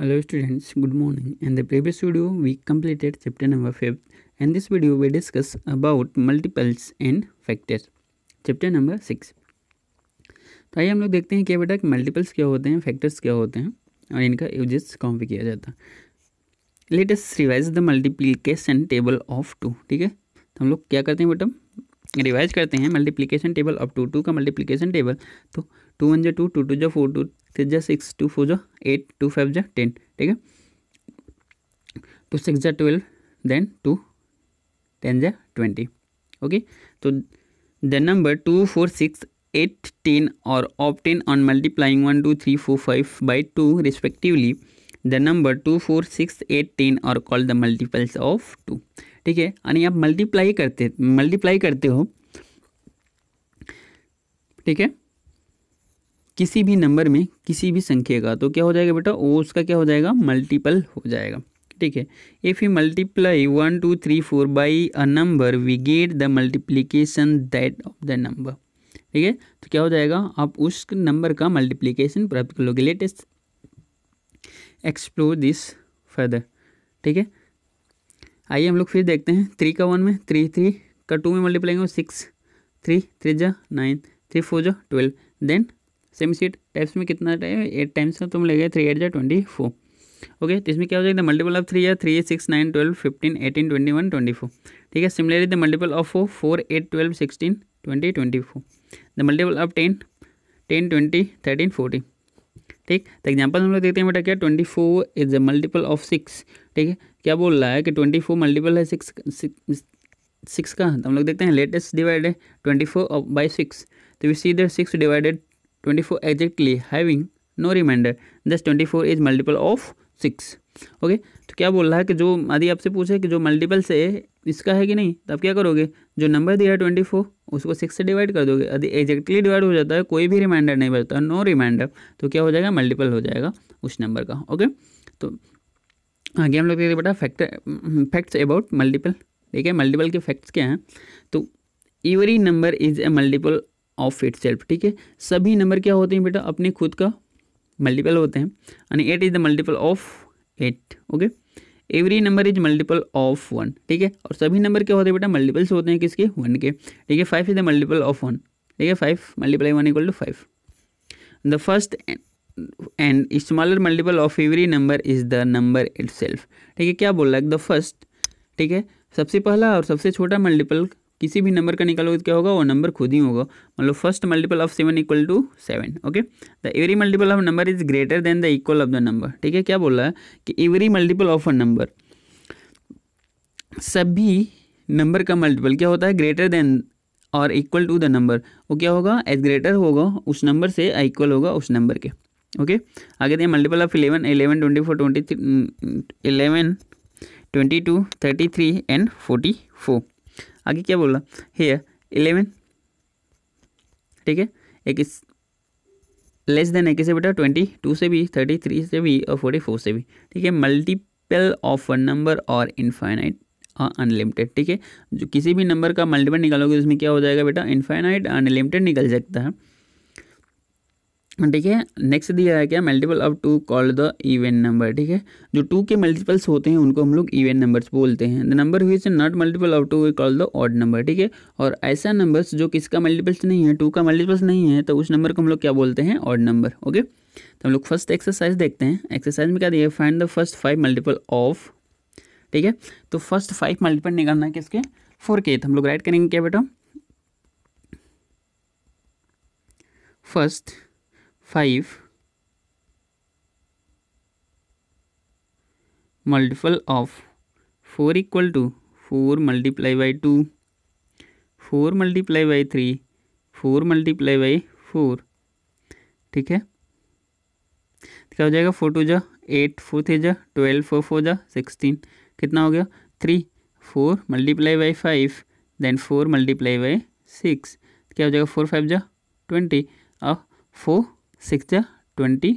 Hello students, good morning. In the previous video, we completed chapter number 5. In this video, we discuss about multiples and factors. Chapter number 6. तो आइए हम लोग देखते हैं कि बेटा मल्टीपल्स क्या होते हैं फैक्टर्स क्या होते हैं और इनका यूजेस कौन पे किया जाता है let's revise the multiplication table of two ठीक है तो हम लोग क्या करते हैं बेटा रिवाइज करते हैं multiplication table of two two का मल्टीप्लीकेशन टेबल तो टू वन जो टू टू टू जो फोर टू सिक्स जा सिक्स टू फोर जो एट टू फाइव जा टेन ठीक है टू तो सिक्स जा ट्वेल्व देन टू टेन जा ट्वेंटी ओके तो the number two four six eight ten और of ten on multiplying one two three four five by two respectively the number two four six eight ten और call the multiples of two ठीक है यानी आप multiply करते multiply करते हो ठीक है किसी भी नंबर में किसी भी संख्या का तो क्या हो जाएगा बेटा ओ उसका क्या हो जाएगा मल्टीपल हो जाएगा ठीक है if you multiply one two three four by a number we get the multiplication that of the number ठीक है तो क्या हो जाएगा आप उस नंबर का मल्टीप्लीकेशन प्राप्त कर लोगे लेटेस्ट एक्सप्लोर दिस फर्दर ठीक है आइए हम लोग फिर देखते हैं थ्री का वन में थ्री थ्री का टू में मल्टीप्लाई सिक्स थ्री थ्री जो नाइन थ्री फोर जो ट्वेल्व देन सेमी सीट टाइप्स में कितना टाइम एट टाइम्स का तुम ले गए थ्री एट जो ट्वेंटी फोर ओके तो इसमें क्या हो जाएगा मल्टीपल ऑफ थ्री या three six nine twelve fifteen eighteen twenty one twenty four ठीक है similarly the multiple of four four eight twelve sixteen twenty twenty four the multiple of ten ten twenty thirteen fourteen ठीक तो example हम लोग देखते हैं बेटा क्या twenty four is the multiple of six ठीक है क्या बोल रहा है कि ट्वेंटी फोर मल्टीपल है सिक्स सिक्स का तो हम लोग देखते हैं लेटेस्ट डिवाइड है ट्वेंटी फोर बाई सिक्स तो we see there six divided 24 exactly having no remainder thus 24 is multiple of six okay तो क्या बोल रहा है कि जो आदि आपसे पूछे कि जो मल्टीपल से इसका है कि नहीं तो आप क्या करोगे जो नंबर दिया है ट्वेंटी फोर उसको सिक्स से डिवाइड कर दोगे यदि एग्जैक्टली डिवाइड हो जाता है कोई भी रिमाइंडर नहीं बचता नो रिमाइंडर तो क्या हो जाएगा मल्टीपल हो जाएगा उस नंबर का ओके तो आगे हम लोग देखते बेटा फैक्टर फैक्ट्स अबाउट मल्टीपल ठीक है मल्टीपल के फैक्ट्स क्या हैं तो every number is a multiple of itself ठीक है सभी नंबर क्या होते हैं बेटा अपने खुद का मल्टीपल होते हैं यानी eight is the multiple of eight okay every number is multiple of one ठीक है और सभी नंबर क्या होते हैं बेटा मल्टीपल्स होते हैं किसके वन के ठीक है five is the multiple of one ठीक है five multiply one equal to five the first and smaller multiple of every number is the number it ठीक है क्या बोल रहा है द फर्स्ट ठीक है सबसे पहला और सबसे छोटा मल्टीपल किसी भी नंबर का निकालोगे तो क्या होगा वो नंबर खुद ही होगा मतलब first multiple of seven equal to seven okay the every multiple of number is greater than the equal of the number ठीक है क्या बोल रहा है कि every multiple of a number सभी नंबर का मल्टीपल क्या होता है ग्रेटर देन और इक्वल टू द नंबर वो क्या होगा एज ग्रेटर होगा उस नंबर से इक्वल होगा उस नंबर के ओके आगे दें multiple of eleven eleven twenty four twenty three eleven twenty two thirty three and forty four आगे क्या बोल रहा हेयर इलेवन ठीक है इक्कीस लेस देन इक्कीस से बेटा ट्वेंटी टू से भी थर्टी थ्री से भी और फोर्टी फोर से भी ठीक है मल्टीपल ऑफ वन नंबर और इनफाइनाइट अनलिमिटेड ठीक है जो किसी भी नंबर का मल्टीपल निकालोगे उसमें क्या हो जाएगा बेटा इनफाइनाइट अनलिमिटेड निकल सकता है ठीक है नेक्स्ट दिया है क्या multiple of two call the even number ठीक है जो टू के मल्टीपल्स होते हैं उनको हम लोग इवेंट नंबर्स बोलते हैं द नंबर हुई not multiple of two call the odd number ठीक है और ऐसा नंबर्स जो किसका मल्टीपल्स नहीं है टू का मल्टीपल्स नहीं है तो उस नंबर को हम लोग क्या बोलते हैं ऑड नंबर ओके तो हम लोग फर्स्ट एक्सरसाइज देखते हैं एक्सरसाइज में क्या दिया find the first five multiple of ठीक है तो फर्स्ट फाइव मल्टीपल निकालना है किसके फोर के तो हम लोग राइट करेंगे क्या बेटा first five multiple of four equal to four multiply by two four multiply by three four multiply by four ठीक है क्या हो जाएगा फोर टू जा एट फोर थे जा ट्वेल्व फोर फोर जा सिक्सटीन कितना हो गया three four multiply by five then four multiply by six क्या हो जाएगा फोर फाइव जा ट्वेंटी और फोर सिक्स जा ट्वेंटी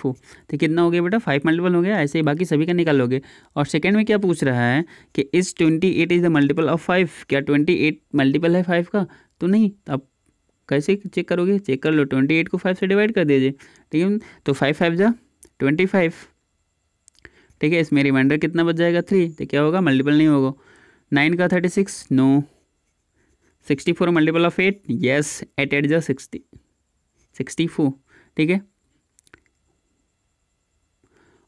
फोर तो कितना हो गया बेटा फाइव मल्टीपल हो गया ऐसे ही बाकी सभी का निकालोगे और सेकंड में क्या पूछ रहा है कि इस twenty eight is the multiple of five क्या ट्वेंटी एट मल्टीपल है फाइव का तो नहीं तो आप कैसे चेक करोगे चेक कर लो ट्वेंटी एट को फाइव से डिवाइड कर दीजिए ठीक है तो फाइव फाइव जा ट्वेंटी फाइव ठीक है इसमें रिमाइंडर कितना बच जाएगा थ्री तो क्या होगा मल्टीपल नहीं होगा नाइन का thirty six no sixty four multiple of eight yes eight eight जा सिक्सटी सिक्सटी फोर ठीक है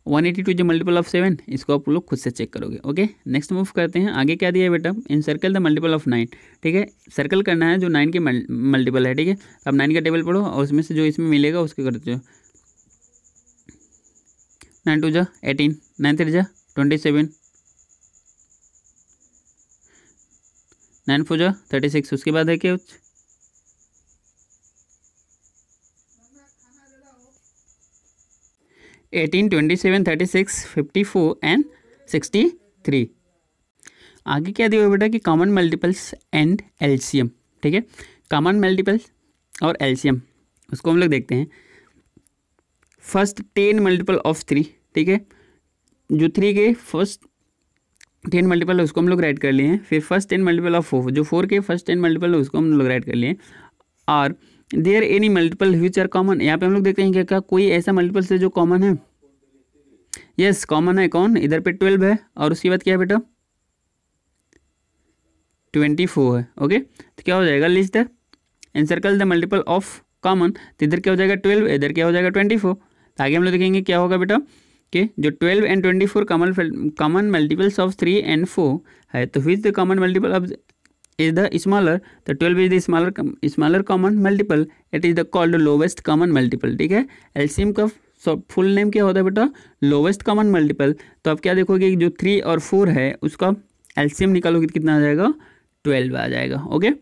वन एटी टू जो मल्टीपल ऑफ सेवन इसको आप लोग खुद से चेक करोगे ओके नेक्स्ट मूव करते हैं आगे क्या दिया है बेटा encircle the multiple of nine ठीक है सर्कल करना है जो नाइन के मल्टीपल है ठीक है अब नाइन का टेबल पढ़ो और उसमें से जो इसमें मिलेगा उसके करते हो नाइन टू जा एटीन नाइन थ्री जा ट्वेंटी सेवन नाइन फोर जा थर्टी सिक्स उसके बाद है क्या कुछ eighteen twenty seven thirty six fifty four and sixty three आगे क्या दिया हुआ बेटा कि कॉमन मल्टीपल्स एंड एल्शियम ठीक है कॉमन मल्टीपल्स और एल्शियम उसको हम लोग देखते हैं first ten multiple of three ठीक है जो थ्री के फर्स्ट टेन मल्टीपल है उसको हम लोग राइट कर लिए हैं फिर first ten multiple of four जो फोर के फर्स्ट टेन मल्टीपल है उसको हम लोग राइट कर लिए हैं और there any multiple which are common यहाँ पे हम लोग देखते हैं क्या क्या कोई ऐसा मल्टीपल्स है जो कॉमन है यस yes, कॉमन है कौन इधर पे ट्वेल्व है और उसके बाद क्या है बेटा ट्वेंटी फोर है ओके तो क्या हो जाएगा list and circle the multiple of common तो इधर क्या हो जाएगा ट्वेल्व इधर क्या हो जाएगा ट्वेंटी फोर तो आगे हम लोग देखेंगे क्या होगा बेटा कि जो twelve and twenty four common common multiples of three and four है तो which the common multiple of is the smaller the 12 is the smaller smaller common multiple it is the called lowest common multiple ठीक है एल्सियम का full name क्या होता है बेटा lowest common multiple तो आप क्या देखोगे जो थ्री और फोर है उसका एल्सियम निकालोगे कितना आ जाएगा ट्वेल्व आ जाएगा ओके okay?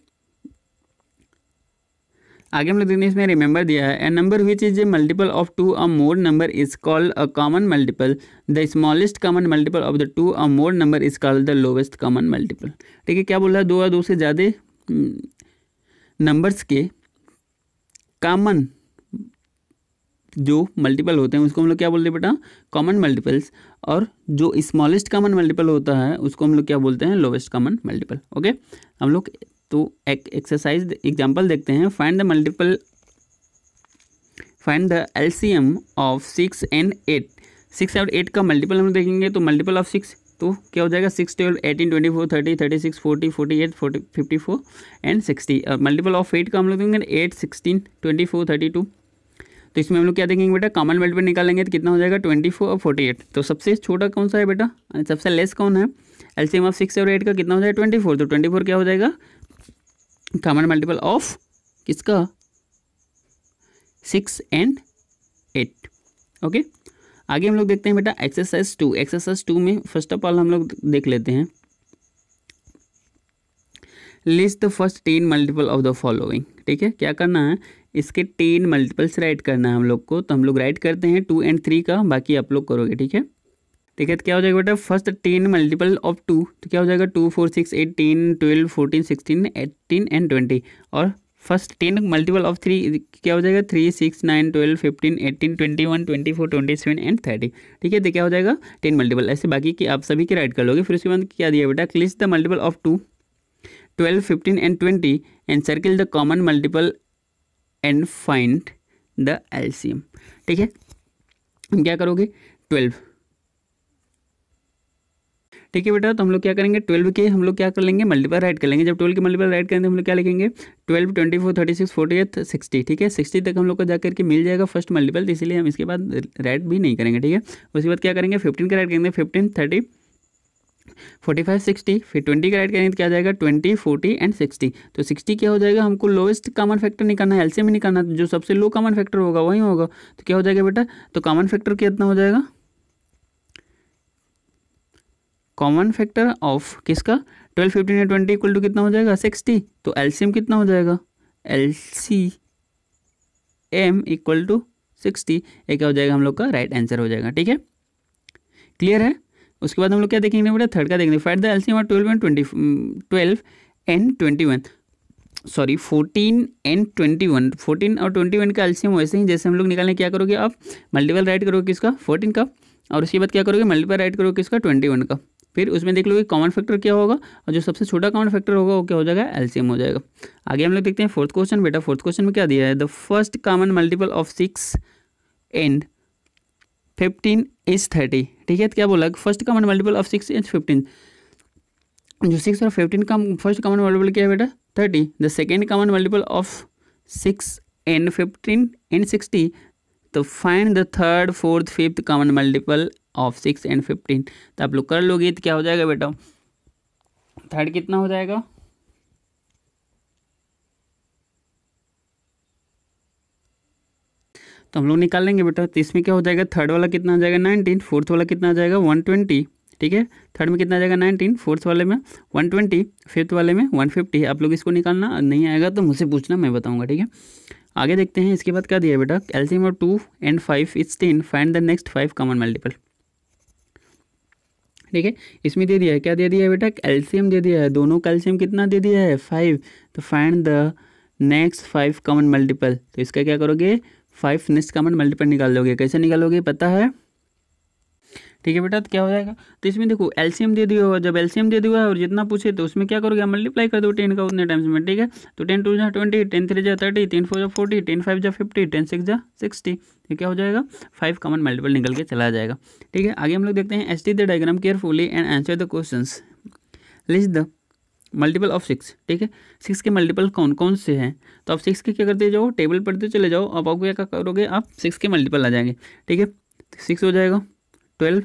आगे हम लोग देखने इसमें रिमेंबर दिया है a number which is a multiple of two or more number is called a common multiple the smallest common multiple of the two or more number is called the lowest common multiple ठीक है क्या बोल रहा है दो या दो से ज़्यादा नंबर्स हम्म, के कॉमन जो मल्टीपल होते हैं उसको हम लोग क्या बोलते हैं बेटा कॉमन मल्टीपल्स और जो स्मॉलेस्ट कॉमन मल्टीपल होता है उसको हम लोग क्या बोलते हैं लोवेस्ट कॉमन मल्टीपल ओके हम लोग तो एक एक्सरसाइज एग्जाम्पल देखते हैं find the multiple find the LCM of six and eight six और एट का मल्टीपल हम देखेंगे तो मल्टीपल ऑफ सिक्स तो क्या हो जाएगा six twelve eighteen twenty four thirty thirty six forty forty eight forty fifty four and sixty और मल्टीपल ऑफ एट का हम लोग देखेंगे eight sixteen twenty four thirty two तो इसमें हम लोग क्या देखेंगे बेटा कॉमन मल्टीपल निकालेंगे तो कितना हो जाएगा ट्वेंटी फोर और फोर्टी एट तो सबसे छोटा कौन सा है बेटा सबसे लेस कौन है एलसीएम ऑफ सिक्स और एट का कितना हो जाएगा ट्वेंटी फोर तो ट्वेंटी फोर क्या हो जाएगा कॉमन मल्टीपल ऑफ किसका सिक्स एंड एट ओके आगे हम लोग देखते हैं बेटा एक्सरसाइज टू एक्सरसाइज टू में फर्स्ट ऑफ ऑल हम लोग देख लेते हैं list the first ten multiple of the following ठीक है क्या करना है इसके टेन मल्टीपल्स राइट करना है हम लोग को तो हम लोग राइट करते हैं टू एंड थ्री का बाकी आप लोग करोगे ठीक है ठीक है तो क्या हो जाएगा बेटा first ten multiple of two तो क्या हो जाएगा two four six eighteen twelve fourteen sixteen eighteen and twenty और first ten multiple of three क्या हो जाएगा three six nine twelve fifteen eighteen twenty one twenty four twenty seven and thirty ठीक है तो क्या हो जाएगा टेन मल्टीपल ऐसे बाकी कि आप सभी की राइट कर लोगे फिर उसके बाद क्या दिया बेटा क्लिस the multiple of two twelve fifteen and twenty and circle the common multiple and find the LCM ठीक है क्या करोगे ट्वेल्व ठीक है बेटा तो हम लोग क्या करेंगे ट्वेल्व के हम लोग क्या कर लेंगे मल्टीपल राइट कर लेंगे जब ट्वेल्व के मल्टीपल राइट करेंगे तो हम लोग क्या लिखेंगे twelve twenty four thirty six forty eight sixty ठीक है सिक्सटी तक हम लोग को जाकर के मिल जाएगा फर्स्ट मल्टीपल तो इसीलिए हम इसके बाद राइट भी नहीं करेंगे ठीक है उसके बाद क्या करेंगे फिफ्टीन का राइट करेंगे fifteen thirty forty five sixty फिर ट्वेंटी का राइट करेंगे तो क्या जाएगा ट्वेंटी फोर्टी एंड सिक्सटी तो सिक्सटी क्या हो जाएगा हमको लोएस्ट कॉमन फैक्टर निकालना है एलसीएम निकालना जो सबसे लो कॉमन फैक्टर होगा वही होगा तो क्या हो जाएगा बेटा तो कॉमन फैक्टर कितना हो जाएगा कॉमन फैक्टर ऑफ किसका ट्वेल्व फिफ्टीन या ट्वेंटी इक्वल टू कितना हो जाएगा सिक्सटी तो एलसीएम कितना हो जाएगा L C M equal to sixty ये क्या हो जाएगा हम लोग का राइट right आंसर हो जाएगा ठीक है क्लियर है उसके बाद हम लोग क्या देखेंगे बेटा थर्ड का देखेंगे find the L C M of twelve and twenty twelve and twenty one sorry fourteen and twenty one fourteen और ट्वेंटी वन का एल्सियम वैसे ही जैसे हम लोग निकालने क्या करोगे आप मल्टीपल राइट करोगे किसका फोर्टीन का और उसके बाद क्या करोगे मल्टीपल राइट करोगे किसका ट्वेंटी वन का फिर उसमें देख लो कि कॉमन फैक्टर क्या होगा और जो सबसे छोटा कॉमन फैक्टर होगा वो क्या हो जाएगा एलसीएम हो जाएगा आगे हम लोग देखते हैं फोर्थ क्वेश्चन बेटा फोर्थ क्वेश्चन में क्या दिया है the first common multiple of six and fifteen is thirty ठीक है तो क्या बोला first common multiple of six is fifteen जो सिक्स और फिफ्टीन का फर्स्ट कॉमन मल्टीपल क्या है बेटा thirty the second common multiple of six and fifteen and sixty तो find the third fourth fifth common multiple of six and fifteen तो आप लोग कर लोगे तो क्या हो जाएगा बेटा थर्ड कितना हो जाएगा तो हम लोग निकाल लेंगे बेटा तो इसमें क्या हो जाएगा थर्ड वाला कितना आ जाएगा नाइनटीन फोर्थ वाला कितना आ जाएगा वन ट्वेंटी ठीक है थर्ड में कितना आ जाएगा नाइनटीन फोर्थ वाले में वन ट्वेंटी फिफ्थ वाले में वन फिफ्टी आप लोग इसको निकालना नहीं आएगा तो मुझसे पूछना मैं बताऊंगा ठीक है आगे देखते हैं इसके बाद क्या दिया बेटा एल्सीम और two and five is ten find the next five common multiple ठीक है इसमें दे दिया है क्या दे दिया है बेटा कैल्शियम दे दिया है दोनों कैल्शियम कितना दे दिया है फाइव तो find the next five common multiple तो इसका क्या करोगे फाइव नेक्स्ट कॉमन मल्टीपल निकाल दोगे कैसे निकालोगे पता है ठीक है बेटा तो क्या हो जाएगा तो इसमें देखो एलसीएम दे दिया हुआ जब एलसीएम दे दिया है और जितना पूछे तो उसमें क्या करोगे मल्टीप्लाई कर दो टेन का उतने टाइम्स में ठीक है तो टेन टू जहाँ ट्वेंटी टेन थ्री जहाँ थर्टी टेन फोर जो फोर्टी टेन फाइव जो फिफ्टी टेन सिक्स जहाँ सिक्सटी ये क्या हो जाएगा फाइव कॉमन मल्टीपल निकल के चला जाएगा ठीक है आगे हम लोग देखते हैं study the diagram carefully and answer the question list the multiple of six ठीक है सिक्स के मल्टीपल कौन कौन से हैं तो आप सिक्स के क्या करते जाओ टेबल पढ़ते चले जाओ अब आपको क्या करोगे आप सिक्स के मल्टीपल आ जाएंगे ठीक है सिक्स हो जाएगा ट्वेल्व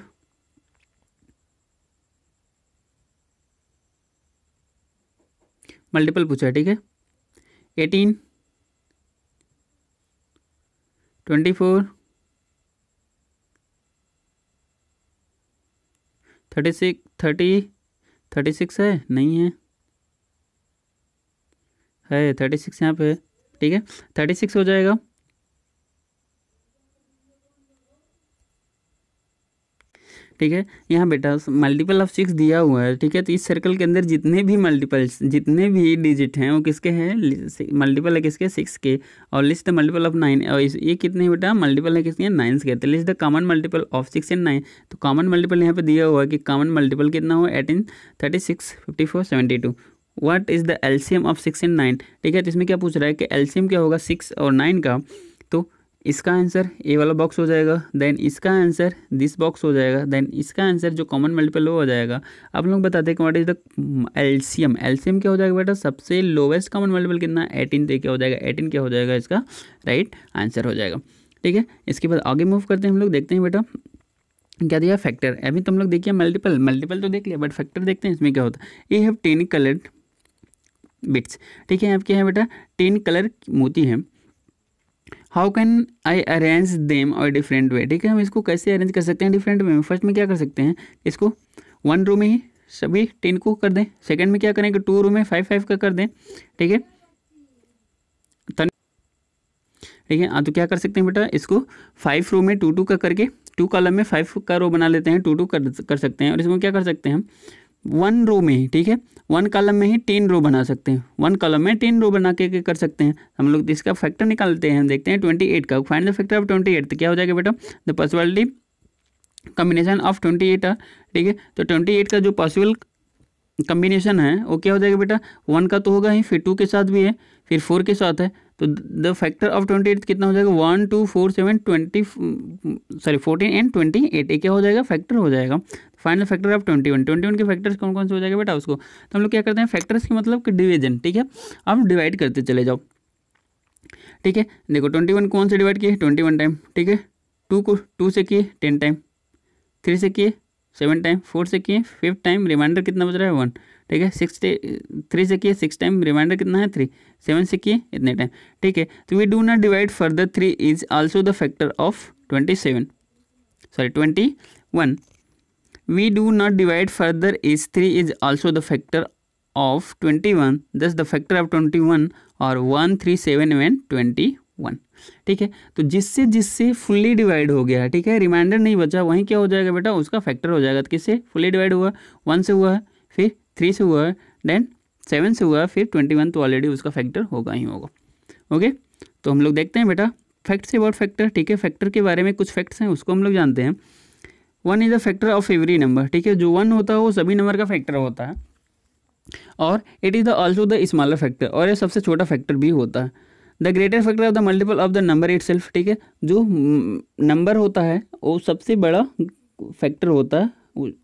मल्टीपल पूछा है ठीक है eighteen twenty four thirty six thirty thirty six है नहीं है है थर्टी सिक्स यहाँ पे है ठीक है थर्टी सिक्स हो जाएगा ठीक है यहाँ बेटा मल्टीपल ऑफ सिक्स दिया हुआ है ठीक है तो इस सर्कल के अंदर जितने भी मल्टीपल्स जितने भी डिजिट हैं वो किसके हैं मल्टीपल है किसके सिक्स के और लिस्ट मल्टीपल ऑफ नाइन और ये कितने है बेटा मल्टीपल है किसके नाइन्स के तो list the common multiple of six and nine तो कॉमन मल्टीपल यहाँ पर दिया हुआ है कि कॉमन मल्टीपल कितना हुआ eighteen thirty six fifty four seventy two what is the LCM of six and nine ठीक है तो इसमें क्या पूछ रहा है कि एल्शियम क्या होगा सिक्स और नाइन का इसका आंसर ए वाला बॉक्स हो जाएगा देन इसका आंसर दिस बॉक्स हो जाएगा देन इसका आंसर जो कॉमन मल्टीपल हो जाएगा आप लोग बताते हैं what is the LCM LCM क्या हो जाएगा बेटा सबसे लोवेस्ट कॉमन मल्टीपल कितना एटीन दे क्या हो जाएगा एटीन क्या हो जाएगा इसका राइट right आंसर हो जाएगा ठीक है इसके बाद आगे मूव करते हैं हम लोग देखते हैं बेटा क्या दिया फैक्टर अभी तुम तो लोग देखिए मल्टीपल मल्टीपल तो देख लिया बट फैक्टर देखते हैं इसमें क्या होता है ये हैव टेन कलर बिट्स ठीक है आपके यहाँ बेटा टेन कलर मोती है how can I arrange them और डिफरेंट वे ठीक है हम इसको कैसे अरेंज कर सकते हैं डिफरेंट वे में फर्स्ट में क्या कर सकते हैं इसको वन रूम में ही सभी टेन को कर दें सेकेंड में क्या करेंगे टू रूम में फाइव फाइव का कर दें ठीक है ठीक है हाँ तो क्या कर सकते हैं बेटा इसको फाइव रो में टू टू का करके टू कॉलम में फाइव का रो बना लेते हैं टू टू कर कर सकते हैं और इसमें क्या कर सकते हैं हम वन रो में ही ठीक है वन कॉलम में ही टेन रो बना सकते हैं वन कॉलम में टेन रो बना के, के कर सकते हैं हम लोग इसका फैक्टर निकालते हैं देखते हैं ट्वेंटी एट का final factor of twenty eight तो क्या हो जाएगा बेटा the possibility combination of twenty eight ठीक है तो ट्वेंटी एट का जो पॉसिबल कम्बिनेशन है वो क्या हो जाएगा बेटा वन का तो होगा ही फिर टू के साथ भी है फिर फोर के साथ है तो the factor of twenty eight कितना हो जाएगा one two four seven twenty sorry fourteen and twenty eight ये क्या हो जाएगा फैक्टर हो जाएगा final factor of twenty one twenty one के फैक्टर्स कौन कौन से हो जाएगा बेटा उसको तो हम लोग क्या करते हैं फैक्टर्स के मतलब कि डिवीजन ठीक है आप डिवाइड करते चले जाओ ठीक है देखो ट्वेंटी वन कौन से डिवाइड किए ट्वेंटी वन टाइम ठीक है टू को टू से किए टेन टाइम थ्री से किए सेवन टाइम फोर से किए फिफ्थ टाइम रिमाइंडर कितना बच रहा है वन ठीक है सिक्स थ्री से किए सिक्स टाइम रिमाइंडर कितना है थ्री सेवन से किए इतने टाइम ठीक है तो we do not divide further three is also the factor of twenty seven sorry twenty one we do not divide further h3 is also the factor of 21 thus the factor of 21 और one three seven and twenty one ठीक है तो जिससे जिससे fully divide हो गया ठीक है रिमाइंडर नहीं बचा वहीं क्या हो जाएगा बेटा उसका फैक्टर हो जाएगा तो किससे फुल्ली डिवाइड हुआ वन से हुआ है फिर थ्री से हुआ है देन सेवन से हुआ है फिर ट्वेंटी वन तो ऑलरेडी उसका फैक्टर होगा ही होगा ओके तो हम लोग देखते हैं बेटा फैक्ट अबाउट फैक्टर ठीक है फैक्टर के बारे में कुछ फैक्ट्स हैं उसको हम लोग जानते हैं one is the factor of every number ठीक है जो वन होता है वो सभी नंबर का फैक्टर होता है और it is the also the smaller factor और ये सबसे छोटा फैक्टर भी होता है the greater factor of the multiple of the number itself ठीक है जो नंबर mm, होता है वो सबसे बड़ा फैक्टर होता है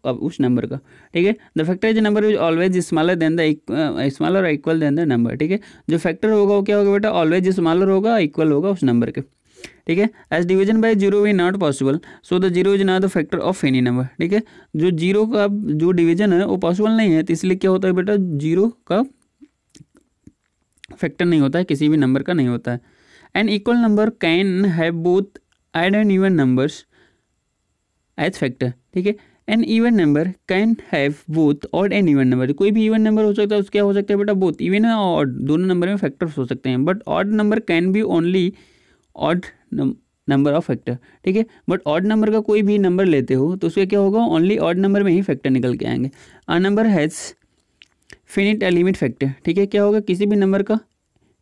अब उस नंबर का ठीक है the factor is number is always smaller than the smaller equal than the number ठीक है जो फैक्टर होगा वो क्या होगा बेटा ऑलवेज स्मॉलर होगा इक्वल होगा उस नंबर के ठीक है as division by zero we not possible so the zero is not the factor of any number ठीक है जो जीरो का जो डिवीजन है वो पॉसिबल नहीं है तो इसलिए क्या होता है बेटा जीरो का फैक्टर नहीं होता है किसी भी नंबर का नहीं होता है and equal number can have both odd and even numbers as factor ठीक है an even number can have both odd and even number कोई भी इवन नंबर हो सकता है उसके क्या हो सकता है बेटा बोथ इवन और दोनों नंबर में फैक्टर्स हो सकते हैं but odd number can be only odd number of factor ठीक है बट ऑड नंबर का कोई भी नंबर लेते हो तो उसका क्या होगा ओनली ऑड नंबर में ही फैक्टर निकल के आएंगे a number has finite limit factor ठीक है क्या होगा किसी भी नंबर का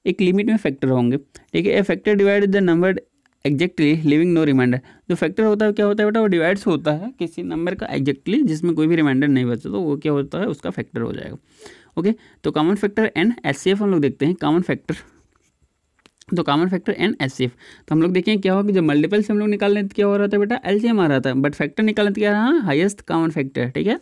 एक लिमिट में फैक्टर होंगे ठीक है a factor divide the number exactly leaving no remainder जो फैक्टर होता है क्या होता है बेटा वो डिवाइड्स होता है किसी नंबर का एग्जैक्टली जिसमें कोई भी रिमाइंडर नहीं बचता तो वो क्या होता है उसका फैक्टर हो जाएगा ओके तो कॉमन फैक्टर एंड एफ हम लोग देखते हैं कॉमन फैक्टर तो common factor and S C F तो हम लोग देखें क्या होगा कि जब मल्टीपल से हम लोग निकाल तो क्या हो रहा था बेटा एलसीएम आ रहा था बट फैक्टर निकालने तो क्या रहा हाइस्ट कॉमन फैक्टर ठीक है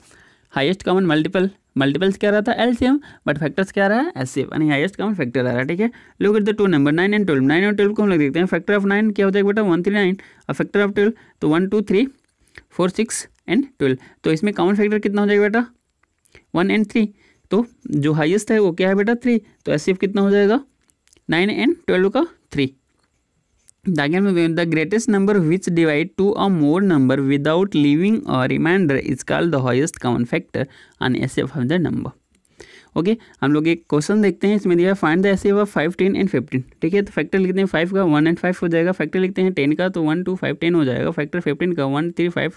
हाइस्ट कॉमन मल्टीपल मल्टीपल्स क्या रहा था एम बट फैक्टर्स क्या रहा है एस सी एफ यानी हाईएस्ट कॉमन फैक्टर आ रहा है ठीक है लोग करते two number nine and twelve nine और ट्वेल्व को हम लोग देखते हैं फैक्टर ऑफ नाइन क्या होता है बेटा वन थ्री नाइन और फैक्टर ऑफ ट्वेल्व तो one two three four six and twelve तो इसमें कॉमन फैक्टर कितना हो जाएगा बेटा वन एंड थ्री तो जो हाइएस्ट है वो क्या है बेटा थ्री तो एस सी एफ कितना हो जाएगा 9 and 12 का 3 Again, the greatest number which divide two or more number without leaving a remainder is called the highest common factor and SF of the number. Okay हम लोग एक question देखते हैं इसमें दिया फाइंड द एस हुआ five ten and fifteen ठीक है तो फैक्टर लिखते हैं फाइव का वन एंड फाइव हो जाएगा फैक्टर लिखते हैं टेन का तो वन टू फाइव टेन हो जाएगा फैक्टर फिफ्टीन का वन थ्री फाइव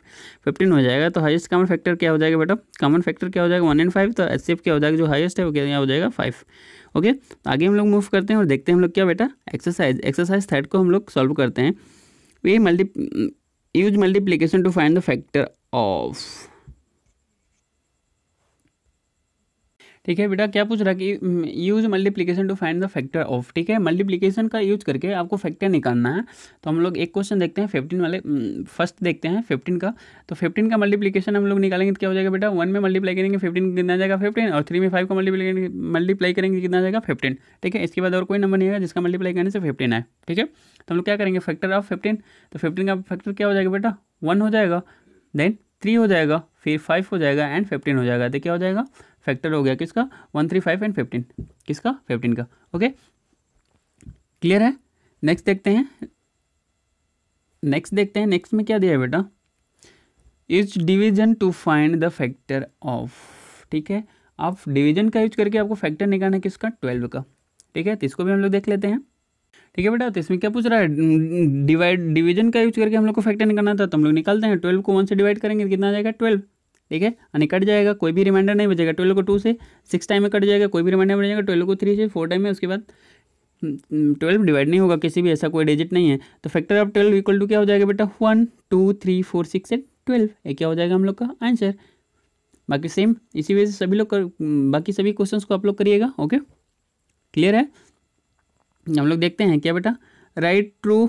फिफ्टीन हो जाएगा तो हाइस्ट कॉमन फैक्टर क्या हो जाएगा बेटा कॉमन फैक्टर क्या हो जाएगा वन एंड फाइव तो एफ क्या हो जाएगा जो हाइस्ट है वो क्या हो जाएगा फाइव ओके तो आगे हम लोग मूव करते हैं और देखते हैं हम लोग क्या बेटा एक्सरसाइज एक्सरसाइज थर्ड को हम लोग सॉल्व करते हैं we multi use multiplication to find the factor of ठीक है बेटा क्या पूछ रहा है कि use multiplication to find the factor of ठीक है मल्टीप्लीकेशन का यूज करके आपको फैक्टर निकालना है तो हम लोग एक क्वेश्चन देखते हैं फिफ्टीन वाले फर्स्ट हम्म, देखते हैं फिफ्टीन का तो फिफ्टीन का मल्टीप्लीकेशन हम लोग निकालेंगे तो क्या हो जाएगा बेटा वन में मल्टीप्लाई करेंगे फिफ्टीन कितना जाएगा फिफ्टीन और थ्री में फाइव का मल्टीप्लाई मल्टीप्लाई करेंगे कितना जाएगा फिफ्टीन ठीक है इसके बाद और कोई नंबर नहीं है जिसका मल्टीप्लाई करने से फिफ्टीन है ठीक है तो हम लोग क्या करेंगे फैक्टर ऑफ फिफ्टीन तो फिफ्टीन का फैक्टर क्या हो जाएगा बेटा वन हो जाएगा देन थ्री हो जाएगा फिर फाइव हो जाएगा एंड फिफ्टीन हो जाएगा तो क्या हो जाएगा फैक्टर हो गया किसका one three five and fifteen किसका फिफ्टीन का ओके क्लियर है नेक्स्ट देखते हैं नेक्स्ट देखते हैं नेक्स्ट में क्या दिया है बेटा is division to find the factor of ठीक है आप डिवीजन का यूज करके आपको फैक्टर निकालना है किसका ट्वेल्व का ठीक है तो इसको भी हम लोग देख लेते हैं ठीक है बेटा तो इसमें क्या पूछ रहा है डिवाइड डिवीजन का यूज करके हम लोग को फैक्टर निकालना था तो हम लोग निकालते हैं ट्वेल्व को वन से डिवाइड करेंगे तो कितना आ जाएगा ट्वेल्व ठीक है यानी हाँ, कट जाएगा कोई भी रिमाइंडर नहीं बचेगा ट्वेल्व को टू से सिक्स टाइम में कट जाएगा कोई भी रिमाइंडर बचेगा ट्वेल्व को थ्री से फोर टाइम में उसके बाद ट्वेल्व हम्म, हम्म, डिवाइड नहीं होगा किसी भी ऐसा कोई डिजिट नहीं है तो factor of twelve equal to क्या हो जाएगा बेटा one two three four six eight twelve ये क्या हो जाएगा हम लोग का आंसर बाकी सेम इसी वजह से सभी लोग हम्म, बाकी सभी क्वेश्चन को आप लोग करिएगा ओके क्लियर है हम लोग देखते हैं क्या बेटा right true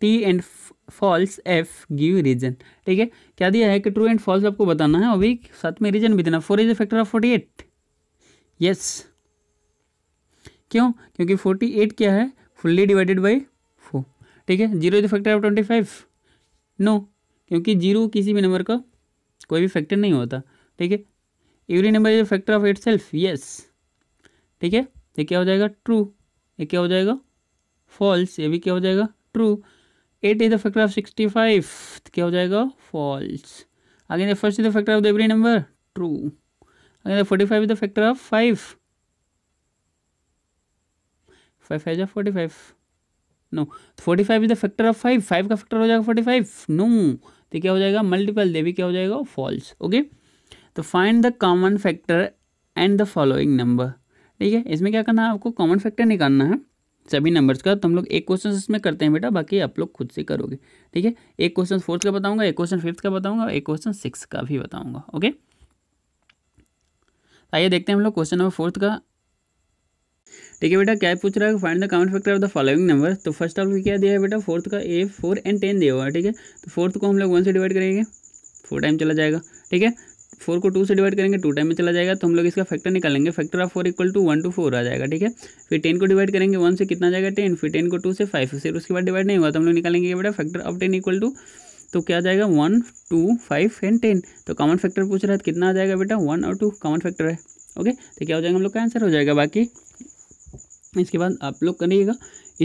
T and false F give reason ठीक है क्या दिया है कि ट्रू एंड फॉल्स आपको बताना है अभी साथ में रीजन भी देना four is a factor of forty eight yes क्यों क्योंकि फोर्टी एट क्या है फुल्ली डिवाइडेड बाई फोर ठीक है zero is a factor of twenty five no क्योंकि जीरो किसी भी नंबर का कोई भी फैक्टर नहीं होता ठीक है every number is a factor of itself yes ठीक है ये क्या हो जाएगा ट्रू ये क्या हो जाएगा फॉल्स ये भी क्या हो जाएगा true eight is the factor of sixty five क्या हो जाएगा false again the first is the factor of the every number true again the forty five is the factor of five five five या forty five no forty five is the factor of five five का factor हो जाएगा forty five no तो क्या हो जाएगा multiple तो तो दे भी क्या हो जाएगा फॉल्स ओके तो find the common factor and the following number ठीक है इसमें क्या करना है आपको कॉमन फैक्टर निकालना है सभी नंबर्स का तो हम लोग एक क्वेश्चन इसमें करते हैं बेटा बाकी आप लोग खुद से करोगे ठीक है एक क्वेश्चन फोर्थ का बताऊंगा एक क्वेश्चन फिफ्थ का बताऊंगा एक क्वेश्चन सिक्स का भी बताऊंगा ओके आइए देखते हैं हम लोग क्वेश्चन नंबर फोर्थ का ठीक है बेटा क्या पूछ रहा है find the count factor of the following number तो फर्स्ट ऑफ क्या दिया है बेटा फोर्थ का ए फोर एंड टेन दिया हुआ है ठीक है तो फोर्थ को हम लोग वन से डिवाइड करेंगे फोर टाइम चला जाएगा ठीक है फोर को टू से डिवाइड करेंगे टू टाइम में चला जाएगा तो हम लोग इसका फैक्टर निकालेंगे factor of four equal to one two four आ जाएगा ठीक है फिर टेन को डिवाइड करेंगे वन से कितना जाएगा टेन फिर टेन को टू से फाइव फिर उसके बाद डिवाइड नहीं हुआ तो हम लोग निकालेंगे बेटा factor of ten equal to तो क्या जाएगा one two five and ten तो कॉमन फैक्टर पूछ रहा है तो कितना आ जाएगा बेटा वन और टू कॉमन फैक्टर है ओके तो क्या हो जाएगा हम लोग का आंसर हो जाएगा बाकी इसके बाद आप लोग करिएगा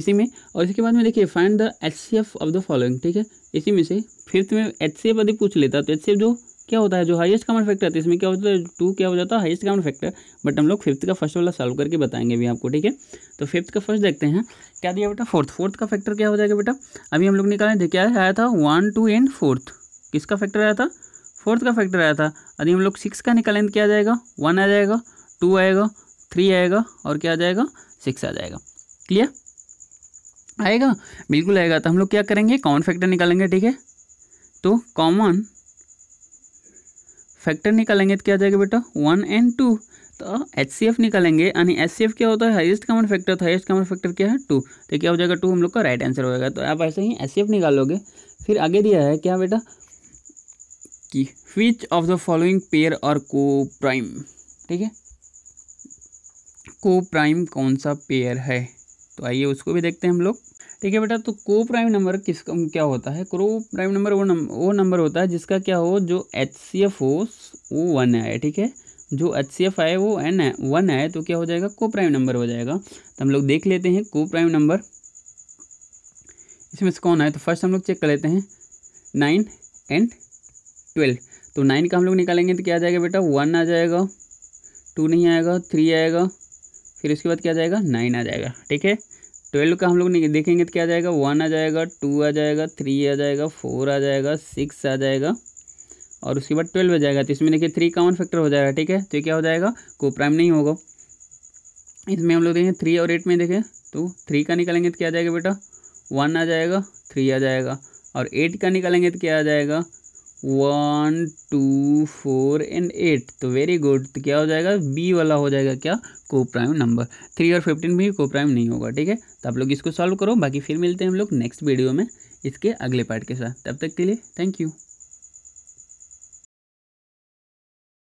इसी में और इसके बाद में देखिए find the H C F of the following ठीक है इसी में से फिफ्थ में एच सी एफ यदि पूछ लेता तो एच सी एफ जो क्या होता है जो हाईएस्ट कॉमन फैक्टर है इसमें क्या होता है टू क्या हो जाता है हाईएस्ट कॉमन फैक्टर बट हम लोग फिफ्थ का फर्स्ट वाला सॉल्व करके बताएंगे अभी आपको ठीक है तो फिफ्थ का फर्स्ट देखते हैं क्या दिया बेटा फोर्थ फोर्थ का फैक्टर क्या हो जाएगा बेटा अभी हम लोग निकालें थे क्या आया था वन टू एंड फोर्थ किसका फैक्टर आया था फोर्थ का फैक्टर आया था अभी हम लोग सिक्स का निकालें तो क्या आ जाएगा वन आ जाएगा टू आएगा थ्री आएगा और क्या आ जाएगा सिक्स आ जाएगा क्लियर आएगा बिल्कुल आएगा तो हम लोग क्या करेंगे कॉमन फैक्टर निकालेंगे ठीक है तो कॉमन फैक्टर निकालेंगे तो क्या आ जाएगा बेटा वन एंड टू तो एच सी एफ निकालेंगे यानी एच सी एफ क्या होता है हाइस्ट कॉमन फैक्टर तो हाइस्ट कॉमन फैक्टर क्या है टू तो क्या हो जाएगा टू तो तो तो हम लोग का राइट आंसर हो जाएगा तो आप ऐसे ही एच सी एफ निकालोगे फिर आगे दिया है क्या बेटा कि which of the following pair और को प्राइम ठीक है को प्राइम कौन सा पेयर है तो आइए उसको भी देखते हैं हम लोग ठीक है बेटा तो को प्राइम नंबर किसका क्या होता है क्रो प्राइम नंबर वो नंबर वो नंबर होता है जिसका क्या हो जो एच सी एफ हो वो वन आए ठीक है जो एच सी एफ आए वो एन है वन आए तो क्या हो जाएगा को प्राइम नंबर हो जाएगा तो हम लोग देख लेते हैं को प्राइम नंबर इसमें से कौन आए तो फर्स्ट हम लोग चेक कर लेते हैं नाइन एंड ट्वेल्व तो नाइन का हम लोग निकालेंगे तो क्या आ जाएगा बेटा वन आ जाएगा टू नहीं आएगा थ्री आएगा फिर उसके बाद क्या आ जाएगा नाइन आ जाएगा ठीक है ट्वेल्व का हम लोग देखेंगे तो क्या आ जाएगा वन आ जाएगा टू आ जाएगा थ्री आ जाएगा फोर आ जाएगा सिक्स आ जाएगा और उसके बाद ट्वेल्व आ जाएगा तो इसमें देखिए थ्री कॉमन फैक्टर हो जाएगा ठीक है तो क्या हो जाएगा को प्राइम नहीं होगा इसमें हम लोग देखें थ्री और एट में देखें तो थ्री का निकालेंगे तो क्या आ जाएगा बेटा वन आ जाएगा थ्री आ जाएगा और एट का निकालेंगे तो क्या आ जाएगा one two four and eight तो वेरी गुड तो क्या हो जाएगा बी वाला हो जाएगा क्या को प्राइम नंबर थ्री और फिफ्टीन भी को प्राइम नहीं होगा ठीक है तो आप लोग इसको सॉल्व करो बाकी फिर मिलते हैं हम लोग नेक्स्ट वीडियो में इसके अगले पार्ट के साथ तब तक के लिए थैंक यू